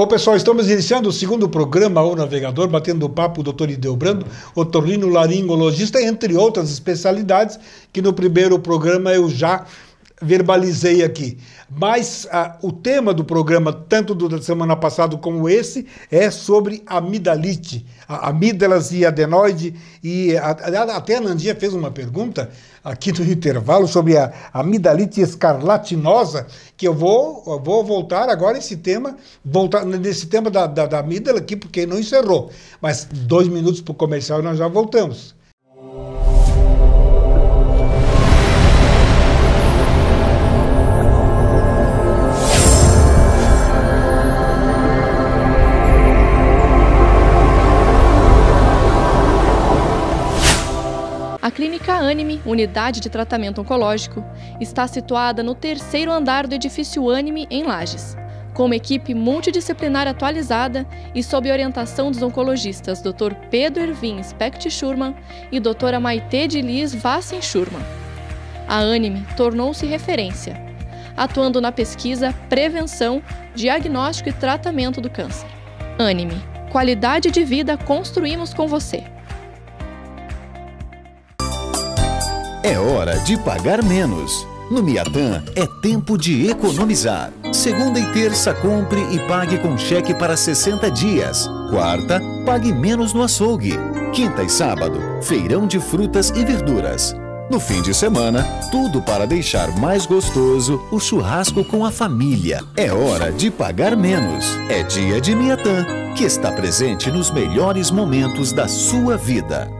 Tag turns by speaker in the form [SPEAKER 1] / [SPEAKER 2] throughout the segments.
[SPEAKER 1] Ô pessoal, estamos iniciando o segundo programa O Navegador, batendo papo o doutor Ideobrando, otorrino laringologista, entre outras especialidades, que no primeiro programa eu já verbalizei aqui. Mas ah, o tema do programa, tanto do, da semana passada como esse, é sobre amidalite, a, amígdalas e adenoide. E a, a, até a Nandinha fez uma pergunta aqui no intervalo sobre a, a amidalite escarlatinosa, que eu vou, eu vou voltar agora esse tema, voltar nesse tema da, da, da amígdala aqui, porque não encerrou. Mas dois minutos para o comercial e nós já voltamos.
[SPEAKER 2] Clínica Anime, unidade de tratamento oncológico, está situada no terceiro andar do edifício Anime, em Lages. Com uma equipe multidisciplinar atualizada e sob orientação dos oncologistas Dr. Pedro Ervin Specht Schurman e Dra. Maite de Liz Vassen Schurman. A Anime tornou-se referência, atuando na pesquisa, prevenção, diagnóstico e tratamento do câncer. Anime, qualidade de vida construímos com você.
[SPEAKER 3] É hora de pagar menos. No Miatan é tempo de economizar. Segunda e terça compre e pague com cheque para 60 dias. Quarta, pague menos no açougue. Quinta e sábado, feirão de frutas e verduras. No fim de semana, tudo para deixar mais gostoso o churrasco com a família. É hora de pagar menos. É dia de Miatan, que está presente nos melhores momentos da sua vida.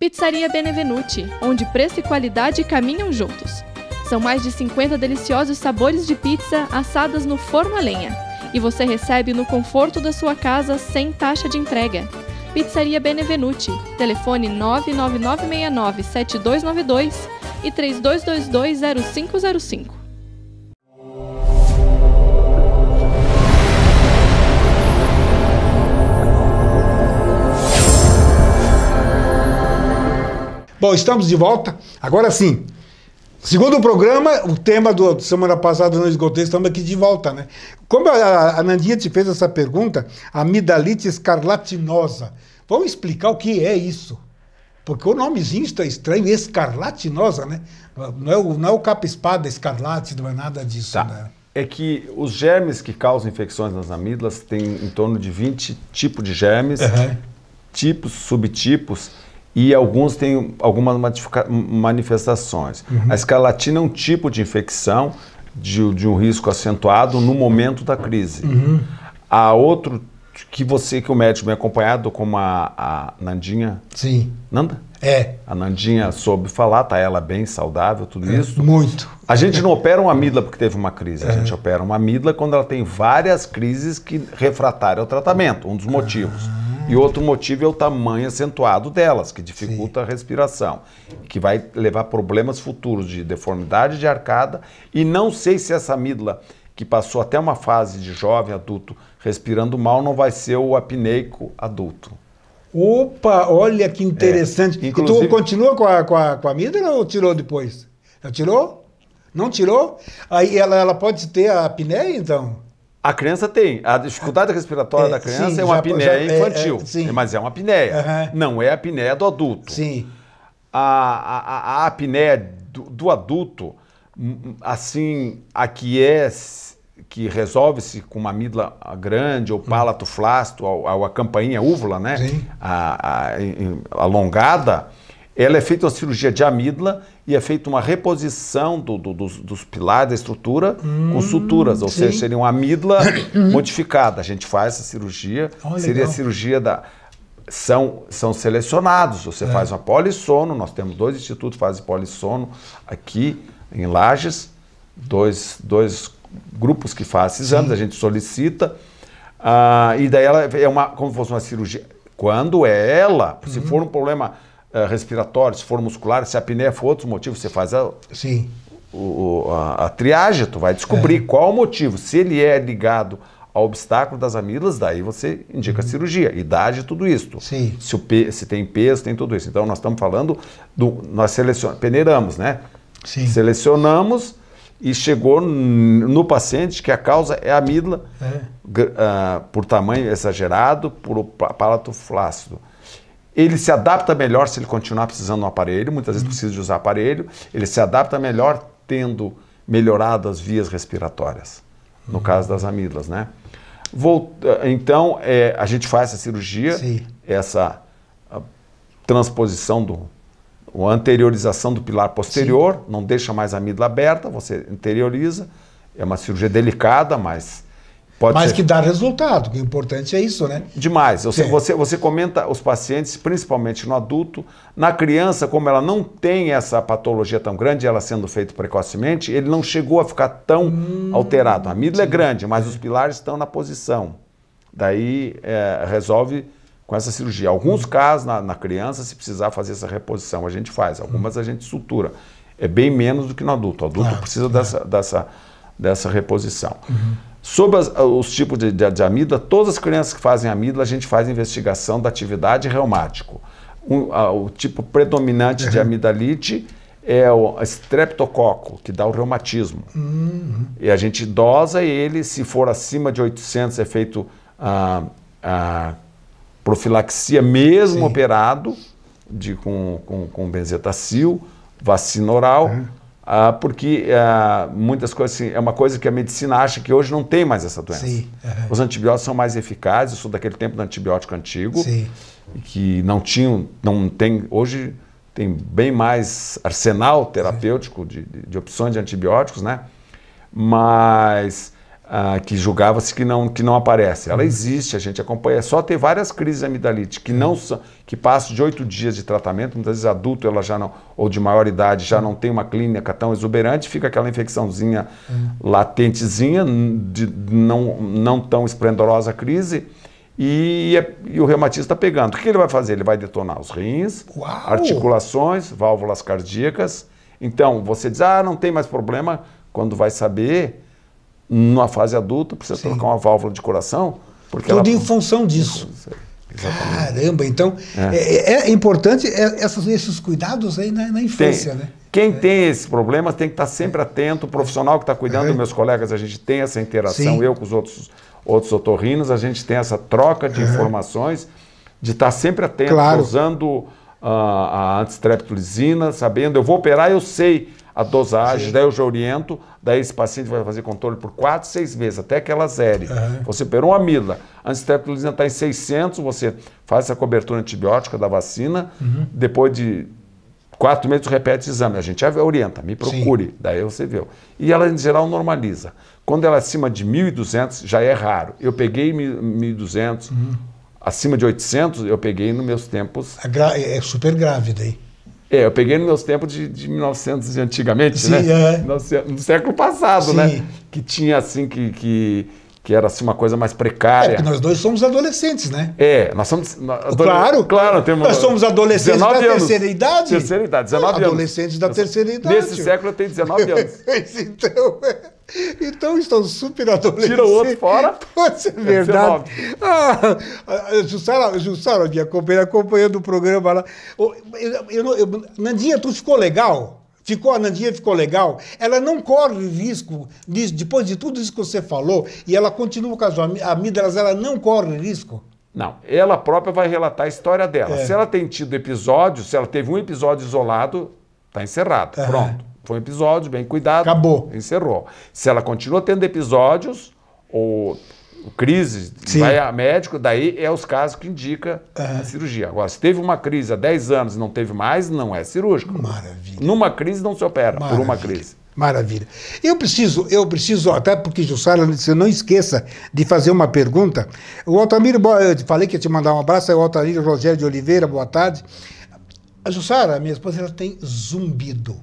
[SPEAKER 2] Pizzaria Benevenuti, onde preço e qualidade caminham juntos. São mais de 50 deliciosos sabores de pizza assadas no forno a lenha. E você recebe no conforto da sua casa sem taxa de entrega. Pizzaria Benevenuti, telefone 999697292 e 32220505.
[SPEAKER 1] Bom, estamos de volta. Agora sim. Segundo o programa, o tema do semana passada não esgotei, estamos aqui de volta, né? Como a, a Nandinha te fez essa pergunta, amidalite escarlatinosa. Vamos explicar o que é isso. Porque o nomezinho está estranho, escarlatinosa, né? Não é o, não é o capa-espada escarlate, não é nada disso, tá. né?
[SPEAKER 4] É que os germes que causam infecções nas amígdalas têm em torno de 20 tipos de germes, uhum. tipos, subtipos, e alguns têm algumas manifestações. Uhum. A escarlatina é um tipo de infecção de, de, um risco acentuado no momento da crise. Uhum. Há outro que você, que o médico me acompanhado, como a, a, Nandinha. Sim. Nanda? É. A Nandinha soube falar, tá ela bem, saudável, tudo é, isso. Muito. A gente não opera uma amígdala porque teve uma crise. É. A gente opera uma amígdala quando ela tem várias crises que refratário o tratamento, um dos ah. motivos. Ah. E outro motivo é o tamanho acentuado delas, que dificulta Sim. a respiração, que vai levar problemas futuros de deformidade de arcada. E não sei se essa amígdala, que passou até uma fase de jovem adulto respirando mal, não vai ser o apneico adulto.
[SPEAKER 1] Opa, olha que interessante. É, inclusive... E tu continua com a, com, a, com a amígdala ou tirou depois? tirou? Não tirou? Aí ela, ela pode ter a apneia, então?
[SPEAKER 4] A criança tem. A dificuldade respiratória é, da criança sim, é uma já, apneia já, infantil. É, é, mas é uma apneia. Uhum. Não é a apneia do adulto. Sim. A, a, a apneia do, do, adulto, hum, hum, assim, a que é que resolve-se com uma amígdala grande ou hum. palato flácido, ou, ou a campainha úvula, né? Sim. A, a, a alongada, ela é feita uma cirurgia de amígdala e é feita uma reposição do, do, dos, dos, pilares da estrutura hum, com suturas, ou sim. seja, seria uma amígdala modificada. A gente faz essa cirurgia, oh, seria a cirurgia da. São, são selecionados. Você é. faz uma polissono, nós temos dois institutos que fazem polissono aqui em Lages, dois, dois grupos que fazem exames, sim. a gente solicita. Uh, e daí ela é uma, como se fosse uma cirurgia. Quando é ela, uhum. se for um uhum. problema eh, respiratório, se for muscular, se a apneia for outros motivos, você faz a, Sim. O, a, a, triagem, tu vai descobrir é. qual o motivo. Se ele é ligado ao obstáculo das amígdalas, daí você indica a uhum. cirurgia, idade, tudo isso. Sim. Se, se, tem peso, tem tudo isso. Então nós estamos falando do. Nós selecionamos, peneiramos, né? Sim. Selecionamos e chegou no paciente que a causa é a amígdala é. Uh, por tamanho exagerado, por palato flácido ele se adapta melhor se ele continuar precisando do aparelho, muitas vezes uhum. precisa de usar aparelho, ele se adapta melhor tendo melhorado as vias respiratórias, no uhum. caso das amígdalas, né? Eh, então, é, a gente faz essa cirurgia, Sim. essa ah, transposição do a anteriorização do pilar posterior, Sim. não deixa mais a amígdala aberta, você interioriza. É uma cirurgia delicada, mas Pode mas ser. que dá
[SPEAKER 1] resultado, o importante é isso, né?
[SPEAKER 4] Demais. Você, você, você comenta os pacientes, principalmente no adulto. Na criança, como ela não tem essa patologia tão grande, ela sendo feita precocemente, ele não chegou a ficar tão hum, alterado. A amígdala é grande, mas os pilares estão na posição. Daí é, resolve com essa cirurgia. Alguns hum. casos na, na, criança, se precisar fazer essa reposição, a gente faz. Algumas hum. a gente sutura. É bem menos do que no adulto. O adulto ah, precisa dessa, é. dessa, dessa reposição. Uhum. Sobre as, ah, os tipos de, de, de todas as crianças que fazem amida, a gente faz investigação da atividade reumático. Um, a, ah, o tipo predominante uhum. de amidalite é o streptococo, que dá o reumatismo. Uhum. E a gente dosa ele, se for acima de 800 é feito a, ah, a profilaxia, mesmo Sim. operado, de, com, com, com benzetacil, vacina oral. Uhum ah, porque ah, muitas coisas assim, é uma coisa que a medicina acha que hoje não tem mais essa doença. Sim, uhum. Os antibióticos são mais eficazes, eu sou daquele tempo do antibiótico antigo, Sim. que não tinham, não tem, hoje tem bem mais arsenal terapêutico de, de, de, opções de antibióticos, né? Mas ah, que julgava-se que não, que não aparece. Ela uhum. existe, a gente acompanha. É só ter várias crises amidalite que não uhum. são, que passam de oito dias de tratamento, muitas vezes adulto ela já não, ou de maior idade, já não tem uma clínica tão exuberante, fica aquela infecçãozinha uhum. latentezinha, de, não, não tão esplendorosa crise. E, é, e, o reumatista pegando. O que ele vai fazer? Ele vai detonar os rins, Uau. articulações, válvulas cardíacas. Então, você diz, ah, não tem mais problema, quando vai saber, numa fase adulta, precisa Sim. trocar uma válvula de coração. Porque Tudo ela... em
[SPEAKER 1] função disso. Exatamente. Caramba, então
[SPEAKER 4] é, é, é, é
[SPEAKER 1] importante é, essas, esses cuidados aí na, na infância, tem. né?
[SPEAKER 4] Quem é. tem esse problema tem que estar sempre é. atento, o profissional que está cuidando, meus colegas, a gente tem essa interação, Sim. eu com os outros, outros otorrinos, a gente tem essa troca de informações, de estar sempre atento, claro. usando a, a antistreptolizina, sabendo, eu vou operar, eu sei a dosagem, Sim. daí eu já oriento, Daí esse paciente vai fazer controle por 4, 6 meses, até que ela zere. Uhum. Você operou uma amígdala, a antistreptolina está tá em 600, você faz essa cobertura antibiótica da vacina, uhum. depois de quatro meses repete o exame. A gente orienta, me procure, Sim. daí você vê. E ela, em geral, normaliza. Quando ela é acima de 1.200, já é raro. Eu peguei 1.200, uhum. acima de 800, eu peguei nos meus tempos.
[SPEAKER 1] É super grave daí.
[SPEAKER 4] É, eu peguei nos meus tempos de, de 1900 de antigamente, Sim, né?
[SPEAKER 1] É. No, no, século passado, né? Sim. né?
[SPEAKER 4] Que tinha assim que, que que era assim, uma coisa mais precária. É, porque nós
[SPEAKER 1] dois somos adolescentes, né?
[SPEAKER 4] É, nós somos. Nós, claro! Claro, temos. Nós somos adolescentes da anos. terceira idade? Terceira idade, 19 ah, anos. Adolescentes da terceira idade. Nesse século eu tenho 19
[SPEAKER 1] anos. então. Então estão super adolescentes. Tira o outro fora. Pode é ser verdade. 19. Ah, Jussara, Jussara, minha companheira, acompanhando o programa lá. Eu, eu, eu, Nandinha, tu ficou legal? Ficou, a Nandinha ficou legal? Ela não corre risco, depois de tudo isso que você falou, e ela continua com as amígdalas, ela não corre risco?
[SPEAKER 4] Não, ela própria vai relatar a história dela. É. Se ela tem tido episódios, se ela teve um episódio isolado, está encerrado. Pronto. Foi um episódio bem cuidado. Acabou. Encerrou. Se ela continua tendo episódios ou crises, Sim. vai a médico, daí é os casos que indica a cirurgia. Agora, se teve uma crise há 10 anos e não teve mais, não é cirúrgico. Maravilha. Numa crise não se opera, Maravilha. por uma crise.
[SPEAKER 1] Maravilha. Eu preciso, eu preciso, até porque Jussara, você não esqueça de fazer uma pergunta. O Altamiro, eu falei que ia te mandar um abraço, é o Altamiro Rogério de Oliveira, boa tarde. A Jussara, minha esposa, ela tem zumbido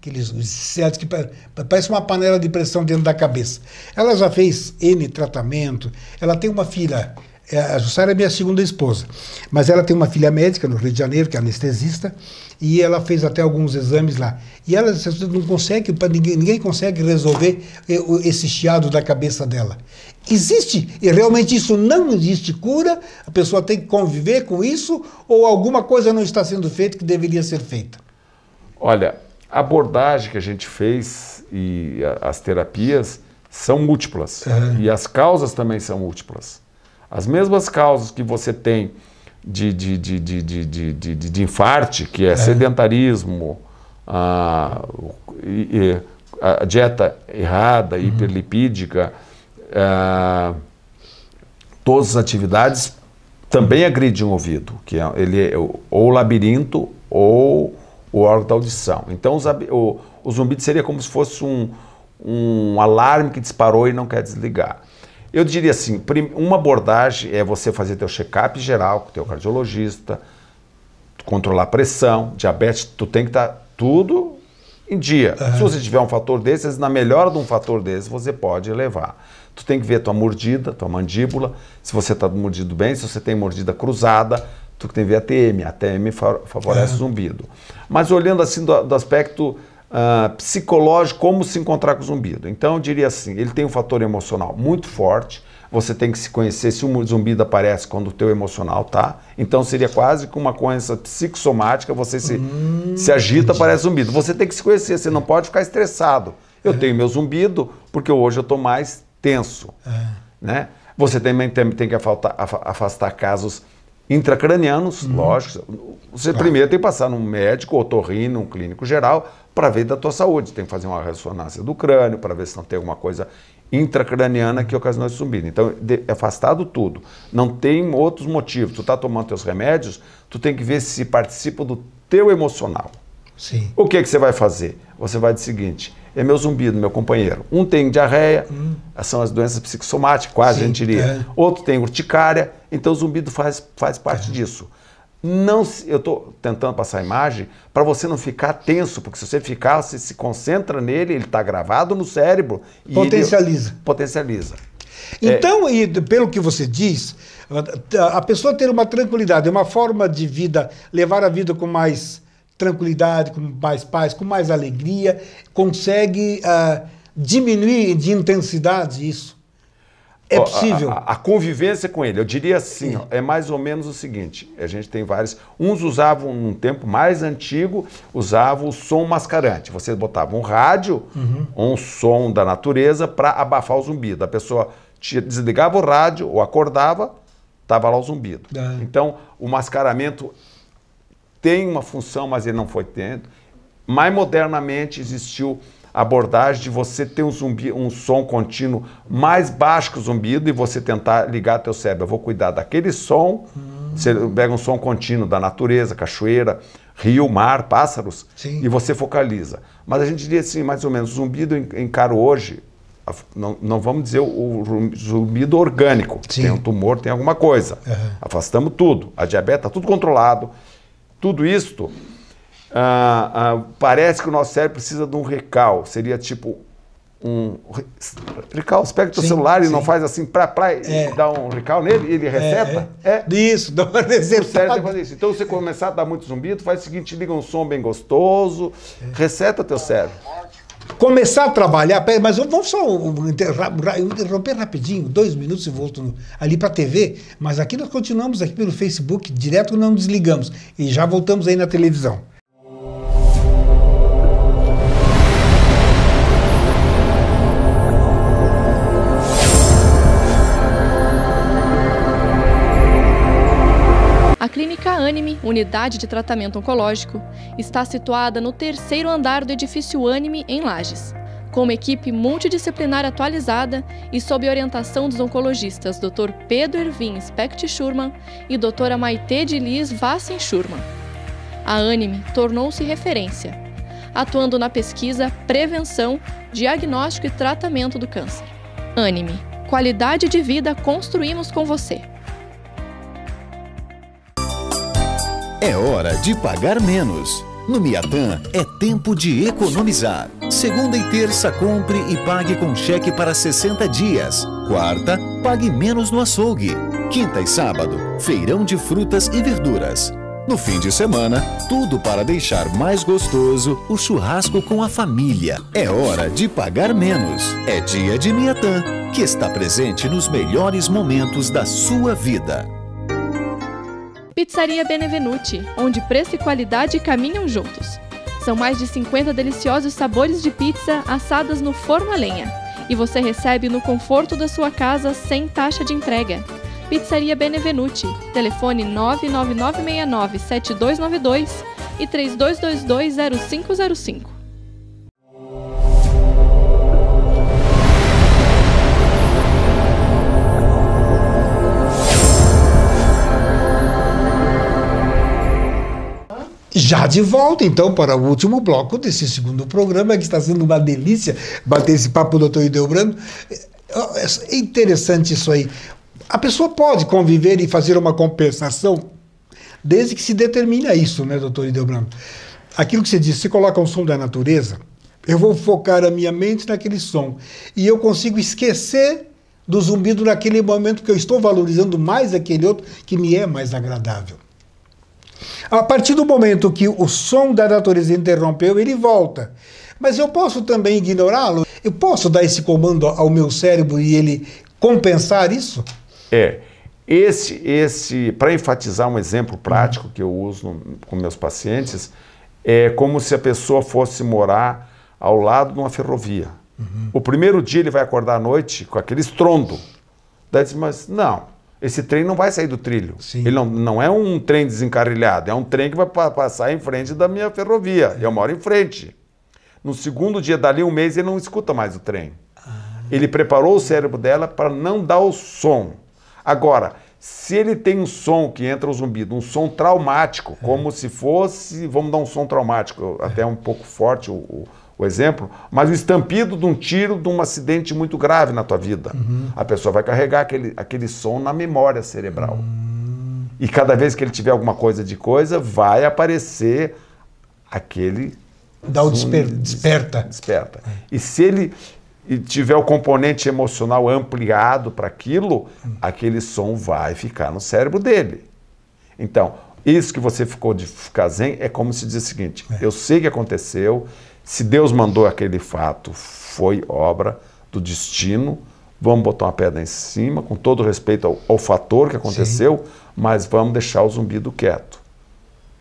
[SPEAKER 1] aqueles insetos que parece uma panela de pressão dentro da cabeça. Ela já fez N tratamento, ela tem uma filha, é, a Jussara é minha segunda esposa, mas ela tem uma filha médica no Rio de Janeiro, que é anestesista, e ela fez até alguns exames lá. E ela não consegue, ninguém, ninguém consegue resolver é, esse chiado da cabeça dela. Existe, e realmente isso não existe cura, a pessoa tem que conviver com isso, ou alguma coisa não está sendo feita que deveria ser feita?
[SPEAKER 4] Olha, a abordagem que a gente fez e a, as terapias são múltiplas. É. E as causas também são múltiplas. As mesmas causas que você tem de, de, de, de, de, de, de, de infarte, que é, é. sedentarismo, a, a, dieta errada, uhum. hiperlipídica, a, é, todas as atividades também agridem o ouvido, que é, ele é ou labirinto ou o órgão da audição. Então os, o, o zumbido seria como se fosse um, um alarme que disparou e não quer desligar. Eu diria assim, uma abordagem é você fazer teu check-up geral com teu cardiologista, controlar a pressão, diabetes, tu tem que estar tá tudo em dia. Uhum. Se você tiver um fator desses, na melhora de um fator desses, você pode levar. Tu tem que ver tua mordida, tua mandíbula, se você está mordido bem, se você tem mordida cruzada, tu que tem VATM, ATM favorece é. o é. zumbido. Mas olhando assim do, do aspecto uh, psicológico, como se encontrar com o zumbido. Então eu diria assim, ele tem um fator emocional muito forte, você tem que se conhecer se o zumbido aparece quando o teu emocional tá. Então seria quase que uma coisa psicossomática, você se, hum, se agita, aparece zumbido. Você tem que se conhecer, você não pode ficar estressado. Eu é. tenho meu zumbido porque hoje eu estou mais tenso, é. né? Você também tem, tem que afastar, afastar casos intracranianos, uhum. lógico. Você claro. primeiro tem que passar num médico, otorrino, um clínico geral, para ver da tua saúde. Tem que fazer uma ressonância do crânio para ver se não tem alguma coisa intracraniana que ocasionou esse zumbido. Então, de, é afastado tudo. Não tem outros motivos. Tu está tomando teus remédios, tu tem que ver se participa do teu emocional. Sim. O que, que você vai fazer? Você vai dizer o seguinte, é meu zumbido, meu companheiro. Um tem diarreia, hum. são as doenças psicossomáticas, quase Sim, a gente diria. É. Outro tem urticária, então o zumbido faz, faz parte é. disso. Não eu estou tentando passar a imagem para você não ficar tenso, porque se você ficar, você se concentra nele, ele está gravado no cérebro. Potencializa. Ele, potencializa.
[SPEAKER 1] É. Então, é, e pelo que você diz, a pessoa ter uma tranquilidade, uma forma de vida, levar a vida com mais tranquilidade, com mais paz, com mais alegria, consegue uh, diminuir de intensidade isso. É possível. A,
[SPEAKER 4] a, a, convivência com ele, eu diria assim, é mais ou menos o seguinte: a gente tem vários. Uns usavam, num tempo mais antigo, usavam o som mascarante. Você botava um rádio, uhum. um som da natureza, para abafar o zumbido. A pessoa desligava o rádio ou acordava, estava lá o zumbido. Ah. Então, o mascaramento tem uma função, mas ele não foi tendo. Mais modernamente existiu a abordagem de você ter um, zumbi, um som contínuo mais baixo que o zumbido e você tentar ligar teu cérebro. Eu vou cuidar daquele som. Hum. Você pega um som contínuo da natureza, cachoeira, rio, mar, pássaros, Sim. e você focaliza. Mas a gente diria assim, mais ou menos, zumbido encaro hoje, não, não vamos dizer o, o zumbido orgânico. Sim. Tem um tumor, tem alguma coisa. Uhum. Afastamos tudo. A diabetes está tudo controlado tudo isto ah, ah, parece que o nosso cérebro precisa de um recal. Seria tipo um recal, você pega o teu sim, celular e não faz assim pra, pra é. dar um recal nele ele receta? É, é. é. Isso, dá uma resetada. fazer isso. Então, você começar a dar muito zumbido, faz o seguinte, liga um som bem gostoso, é. receta teu cérebro
[SPEAKER 1] começar a trabalhar. mas vamos só interromper rapidinho, dois minutos e volto ali para a TV. Mas aqui nós continuamos aqui pelo Facebook, direto não desligamos. E já voltamos aí na televisão.
[SPEAKER 2] ANIME, Unidade de Tratamento Oncológico, está situada no terceiro andar do edifício ANIME, em Lages. Com uma equipe multidisciplinar atualizada e sob orientação dos oncologistas Dr. Pedro Irvin Specht Schurman e Dra. Maite de Liz Vassen Schurman. A ANIME tornou-se referência, atuando na pesquisa, prevenção, diagnóstico e tratamento do câncer. ANIME Qualidade de vida construímos com você.
[SPEAKER 3] É hora de pagar menos. No Miatan é tempo de economizar. Segunda e terça compre e pague com cheque para 60 dias. Quarta, pague menos no açougue. Quinta e sábado, feirão de frutas e verduras. No fim de semana, tudo para deixar mais gostoso o churrasco com a família. É hora de pagar menos. É dia de Miatan, que está presente nos melhores momentos da sua vida.
[SPEAKER 2] Pizzaria Benevenuti, onde preço e qualidade caminham juntos. São mais de 50 deliciosos sabores de pizza assadas no forno a lenha. E você recebe no conforto da sua casa sem taxa de entrega. Pizzaria Benevenuti, telefone 999697292 e 32220505.
[SPEAKER 1] já de volta, então, para o último bloco desse segundo programa, que está sendo uma delícia bater esse papo do Dr. Ideobrando. É, é, é interessante isso aí. A pessoa pode conviver e fazer uma compensação, desde que se determine isso, né, doutor Ideobrando? Aquilo que você disse, se coloca um som da natureza, eu vou focar a minha mente naquele som. E eu consigo esquecer do zumbido naquele momento que eu estou valorizando mais aquele outro que me é mais agradável. A partir do momento que o som da natureza interrompeu, ele volta. Mas eu posso também ignorá-lo? Eu posso dar esse comando ao meu cérebro e ele compensar isso?
[SPEAKER 3] É.
[SPEAKER 4] Esse, esse para enfatizar um exemplo prático que eu uso no, com meus pacientes, é como se a pessoa fosse morar ao lado de uma ferrovia. Uhum. O primeiro dia ele vai acordar à noite com aquele estrondo. Daí diz, mas não, esse trem não vai sair do trilho. Sim. Ele não, não é um trem desencarrilhado, é um trem que vai passar em frente da minha ferrovia. Uhum. Eu moro em frente. No segundo dia, dali um mês, ele não escuta mais o trem. Ah. Ele preparou o cérebro dela para não dar o som. Agora, se ele tem um som que entra o zumbido, um som traumático, é. como se fosse. Vamos dar um som traumático, até um pouco forte o, o o exemplo, mas o estampido de um tiro, de um acidente muito grave na tua vida. Uhum. A pessoa vai carregar aquele, aquele som na memória cerebral. Uhum. E cada vez que ele tiver alguma coisa de coisa, vai aparecer aquele. Dá o desper
[SPEAKER 1] desperta.
[SPEAKER 4] Desperta. É. E se ele tiver o componente emocional ampliado para aquilo, uhum. aquele som vai ficar no cérebro dele. Então, isso que você ficou de ficar zen é como se diz o seguinte: é. eu sei que aconteceu, se Deus mandou aquele fato, foi obra do destino. Vamos botar uma pedra em cima, com todo respeito ao, ao fator que aconteceu, Sim. mas vamos deixar o zumbido quieto.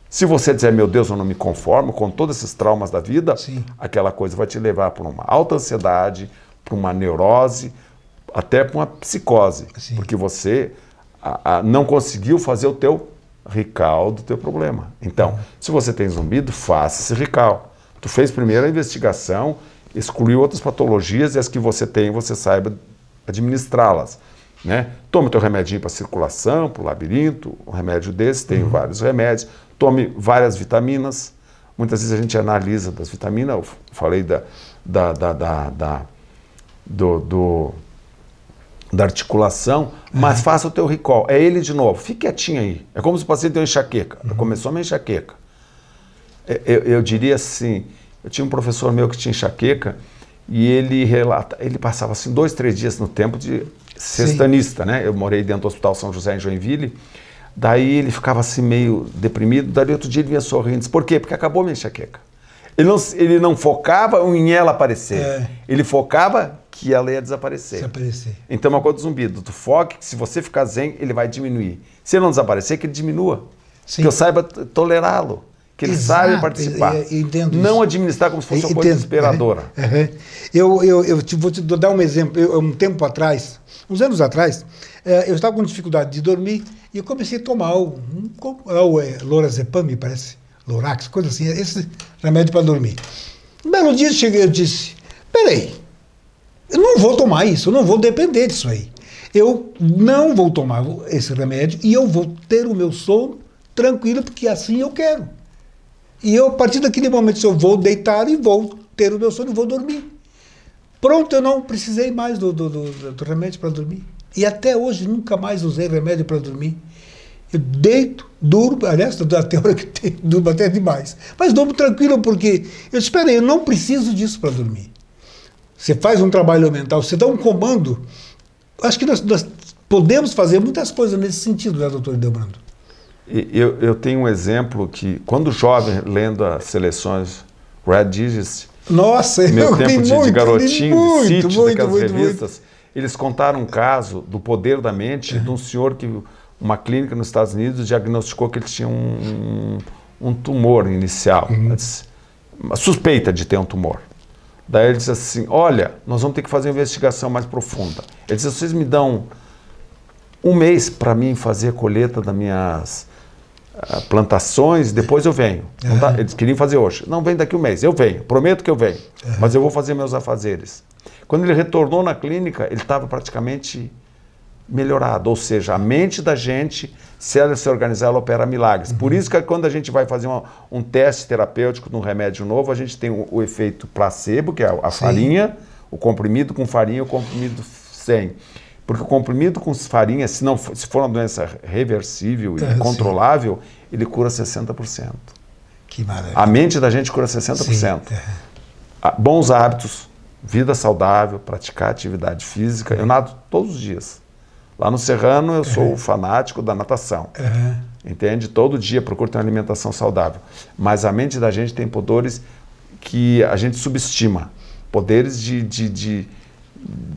[SPEAKER 4] Se você disser, meu Deus, eu não me conformo com todos esses traumas da vida, Sim. aquela coisa vai te levar para uma alta ansiedade, para uma neurose, até para uma psicose, Sim. porque você a, a, não conseguiu fazer o teu recal do teu problema. Então, uhum. se você tem zumbido, faça esse recal. Tu fez primeiro a investigação, excluiu outras patologias e as que você tem, você saiba administrá-las. Né? Tome teu remedinho para circulação, para o labirinto, um remédio desse, tem uhum. vários remédios. Tome várias vitaminas. Muitas vezes a gente analisa das vitaminas, eu falei da, da, da, da, da do, do, da articulação, mas uhum. faça o teu recall. É ele de novo, fique quietinho aí. É como se o paciente tem uma enxaqueca. Uhum. Começou uma enxaqueca. É, eu, eu diria assim, eu tinha um professor meu que tinha enxaqueca e ele relata, ele passava assim dois, três dias no tempo de sextanista, Sim. né? Eu morei dentro do Hospital São José em Joinville. Daí ele ficava assim meio deprimido, daí outro dia ele vinha sorrindo. Por quê? Porque acabou minha enxaqueca. Ele não, ele não focava em ela aparecer. É. Ele focava que ela ia desaparecer. desaparecer. Então é uma coisa do zumbido. Tu foque que se você ficar zen, ele vai diminuir. Se ele não desaparecer, que ele diminua. Sim. Que eu saiba tolerá-lo que ele sabe participar. Eu, é, eu
[SPEAKER 1] entendo não isso. administrar como se fosse uma coisa desesperadora. É, é, eu, eu, eu te, vou te dar um exemplo. Eu, um tempo atrás, uns anos atrás, eu estava com dificuldade de dormir e eu comecei a tomar o, o, é, lorazepam, me parece, Lorax, coisa assim, esse remédio para dormir. Um belo dia eu cheguei e disse, peraí, eu não vou tomar isso, eu não vou depender disso aí. Eu não vou tomar esse remédio e eu vou ter o meu sono tranquilo, porque assim eu quero. E eu, a partir daquele momento, eu vou deitar e vou ter o meu sono e vou dormir. Pronto, eu não precisei mais do, do, do, do remédio para dormir. E até hoje nunca mais usei remédio para dormir. Eu deito, durmo, aliás, até hora que tenho, durmo até demais. Mas durmo tranquilo porque eu espero, eu não preciso disso para dormir. Você faz um trabalho mental, você dá um comando. Acho que nós, nós podemos fazer muitas coisas nesse sentido, né, doutor Delbrando?
[SPEAKER 4] Eu, eu tenho um exemplo que, quando jovem, lendo as seleções Red Digest, Nossa, meu tempo de, muito, de garotinho, muito, de sítio, muito, daquelas muito, revistas, muito. eles contaram um caso do poder da mente uhum. de um senhor que uma clínica nos Estados Unidos diagnosticou que ele tinha um, um tumor inicial, uhum. disse, uma suspeita de ter um tumor. Daí ele disse assim: Olha, nós vamos ter que fazer uma investigação mais profunda. Ele disse: Vocês me dão um mês para mim fazer a colheita das minhas ah, plantações, depois eu venho. Uhum. Tá, eles queriam fazer hoje. Não, vem daqui um mês. Eu venho, prometo que eu venho. Uhum. Mas eu vou fazer meus afazeres. Quando ele retornou na clínica, ele estava praticamente melhorado. Ou seja, a mente da gente, se ela se organizar, ela opera milagres. Uhum. Por isso que quando a gente vai fazer uma, um teste terapêutico num remédio novo, a gente tem o, o efeito placebo, que é a, a farinha, o comprimido com farinha e o comprimido sem. Porque o comprimido com farinha, se, não, se for uma doença reversível e é, controlável, sim. ele cura 60%. Que maravilha. A mente da gente cura 60%. Sim, é. Ah, bons hábitos, vida saudável, praticar atividade física. É. Eu nado todos os dias. Lá no Serrano, eu sou é. fanático da natação. É. Entende? Todo dia procuro ter uma alimentação saudável. Mas a mente da gente tem poderes que a gente subestima poderes de, de, de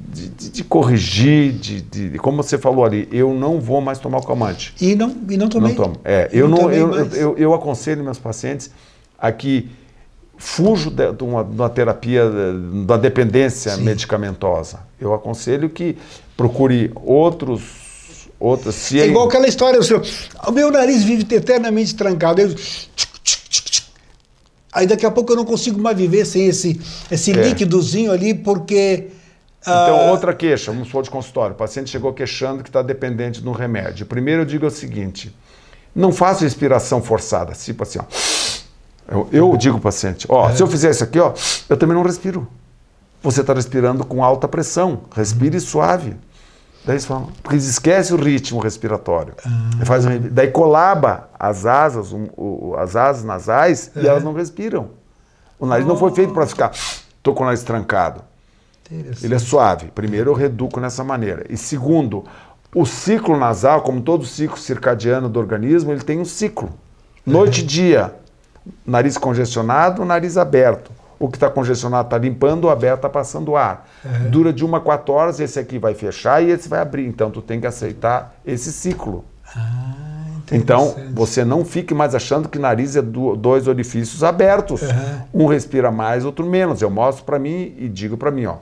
[SPEAKER 4] de, de, de, corrigir, de, de, como você falou ali, eu não vou mais tomar o
[SPEAKER 1] calmante. E não, e não tomei. Não tomo.
[SPEAKER 4] É, eu não, não eu, eu, eu, eu, aconselho meus pacientes a que fujo de, uma, de uma terapia da dependência Sim. medicamentosa. Eu aconselho que procure outros outras. Se é igual
[SPEAKER 1] aquela história, o seu, o ah, meu nariz vive eternamente trancado. Eu, aí daqui a pouco eu não consigo mais viver sem esse, esse é. líquidozinho ali, porque
[SPEAKER 4] então, uh... outra queixa, vamos suor de consultório. O paciente chegou queixando que está dependente de um remédio. Primeiro, eu digo o seguinte: não faça respiração forçada, tipo assim, ó. Eu, eu digo ao paciente: ó, é. se eu fizer isso aqui, ó, eu também não respiro. Você está respirando com alta pressão. Respire uhum. suave. Daí eles falam, porque eles esquecem o ritmo respiratório. Ah. Faz, daí colaba as asas, um, o, as asas nasais, é. e elas não respiram. O nariz oh. não foi feito para ficar, Estou com o nariz trancado. Ele é suave. Primeiro, eu reduco nessa maneira. E segundo, o ciclo nasal, como todo ciclo circadiano do organismo, ele tem um ciclo. Noite e dia. Nariz congestionado, nariz aberto. O que está congestionado está limpando, o aberto está passando ar. Uhum. Dura de uma a quatro horas, esse aqui vai fechar e esse vai abrir. Então, tu tem que aceitar esse ciclo. Ah, então, você não fique mais achando que nariz é do, dois orifícios abertos. Uhum. Um respira mais, outro menos. Eu mostro para mim e digo para mim, ó,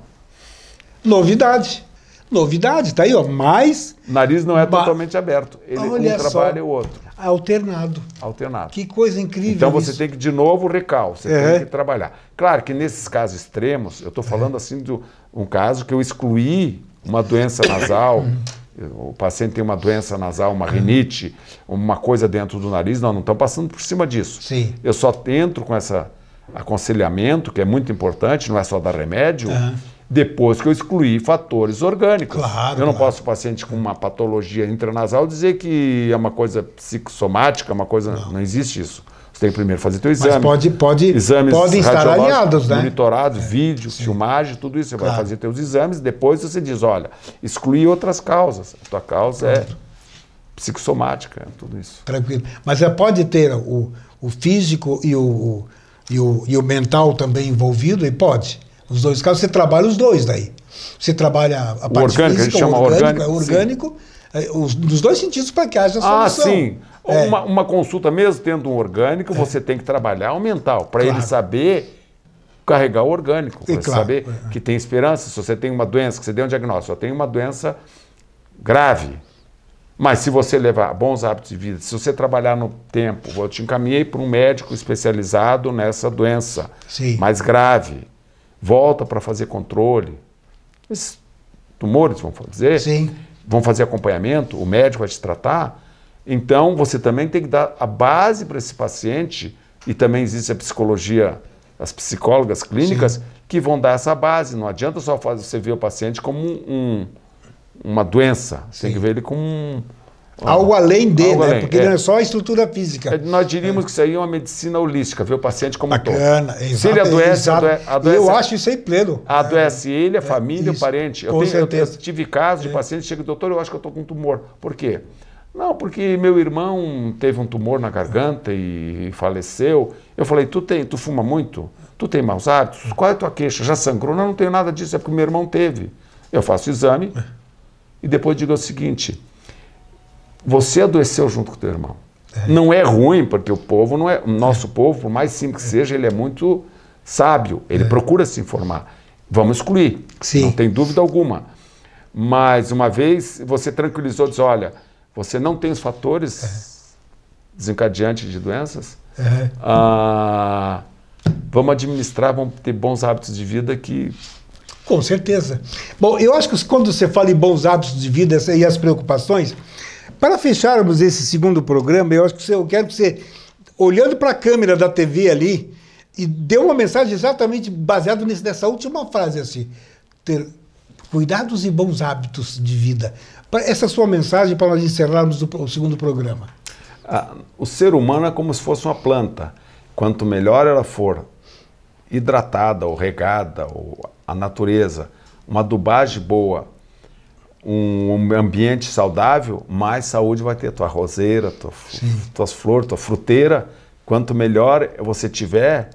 [SPEAKER 1] Novidade. Novidade, tá aí, ó. Mas. Nariz não é ba... totalmente aberto. Ele Olha um trabalha e o outro. Alternado. Alternado. Que coisa incrível. Então você tem que, de novo,
[SPEAKER 4] recal, você é. tem que trabalhar. Claro que nesses casos extremos, eu estou falando é. assim de um caso que eu excluí uma doença nasal. o paciente tem uma doença nasal, uma uhum. rinite, uma coisa dentro do nariz, não, não estão passando por cima disso. Sim. Eu só entro com esse aconselhamento, que é muito importante, não é só dar remédio. Uhum depois que eu excluí fatores orgânicos. Claro, eu não claro. posso paciente com uma patologia intranasal dizer que é uma coisa psicossomática, uma coisa. Não, não existe isso. Você tem que primeiro fazer teu exame. Mas pode,
[SPEAKER 1] pode, exames podem estar né?
[SPEAKER 4] Monitorado, é, vídeo, sim. filmagem, tudo isso. Você claro. vai fazer teus exames, depois você diz, olha, exclui outras causas. A tua causa Pronto. é psicossomática, é tudo isso.
[SPEAKER 1] Tranquilo. Mas já é, pode ter o, o físico e o, o, e o, e o mental também envolvido? E pode? Os dois casos, você trabalha os dois daí. Você trabalha a parte orgânico, física, o orgânico, orgânico, orgânico é, é os, dois sentidos para que haja ah, solução. Ah, sim. É.
[SPEAKER 4] Uma, uma, consulta, mesmo tendo um orgânico, é. você tem que trabalhar o mental, para claro. ele saber carregar o orgânico, para claro. saber é. que tem esperança. Se você tem uma doença, que você deu um diagnóstico, tem uma doença grave. Mas se você levar bons hábitos de vida, se você trabalhar no tempo, eu te encaminhei para um médico especializado nessa doença Sim. mais grave volta para fazer controle. Esses tumores vão fazer, Sim. vão fazer acompanhamento, o médico vai te tratar. Então você também tem que dar a base para esse paciente e também existe a psicologia, as psicólogas clínicas Sim. que vão dar essa base. Não adianta só fazer, você ver o paciente como um, uma doença, Sim. tem que ver ele como um, Algo além dele, né? Além, Porque é. não é só a estrutura física. É, nós diríamos é. que isso aí é uma medicina holística, ver o paciente
[SPEAKER 1] como Bacana, um todo. Exato, Se ele adoece, adoece, adoece Eu acho isso aí pleno.
[SPEAKER 4] Adoece é, ele, a é, família, é o parente. Eu, tenho, certeza. eu tive casos de é. paciente que chega, doutor, eu acho que eu estou com tumor. Por quê? Não, porque meu irmão teve um tumor na garganta e faleceu. Eu falei, tu tem, tu fuma muito? Tu tem maus hábitos? Qual é a tua queixa? Já sangrou? Não, não tenho nada disso, é porque meu irmão teve. Eu faço o exame e depois digo o seguinte, você adoeceu junto com teu irmão. É. Não é ruim, porque o povo não é. O nosso é. povo, por mais simples que seja, ele é muito sábio, ele é. procura se informar. Vamos excluir, Sim. não tem dúvida alguma. Mas uma vez você tranquilizou, diz: olha, você não tem os fatores é. desencadeantes de doenças. É. Ah, vamos administrar, vamos ter bons hábitos de vida que
[SPEAKER 1] com certeza. Bom, eu acho que quando você fala em bons hábitos de vida e as preocupações, para fecharmos esse segundo programa, eu acho que você, eu quero que você, olhando para a câmera da TV ali, e dê uma mensagem exatamente baseada nessa última frase assim, ter cuidados e bons hábitos de vida. Essa é sua mensagem para nós encerrarmos o, o segundo programa.
[SPEAKER 4] Ah, o ser humano é como se fosse uma planta. Quanto melhor ela for hidratada ou regada, ou a natureza, uma adubagem boa, um ambiente saudável, mais saúde vai ter. Tua roseira, tua, tuas flores, tua fruteira. Quanto melhor você tiver,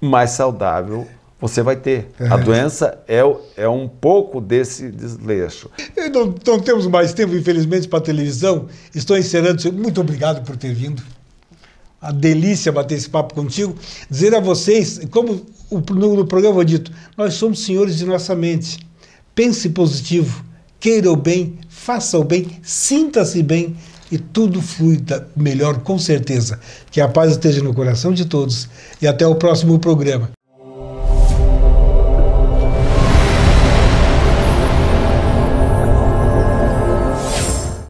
[SPEAKER 4] mais saudável você vai ter. A é. doença é, é um pouco desse desleixo.
[SPEAKER 1] Não, não temos mais tempo, infelizmente, para a televisão. Estou encerrando. Muito obrigado por ter vindo. A delícia bater esse papo contigo. Dizer a vocês, como no, no programa dito, nós somos senhores de nossa mente pense positivo, queira o bem, faça o bem, sinta-se bem e tudo flui melhor com certeza. Que a paz esteja no coração de todos e até o próximo programa.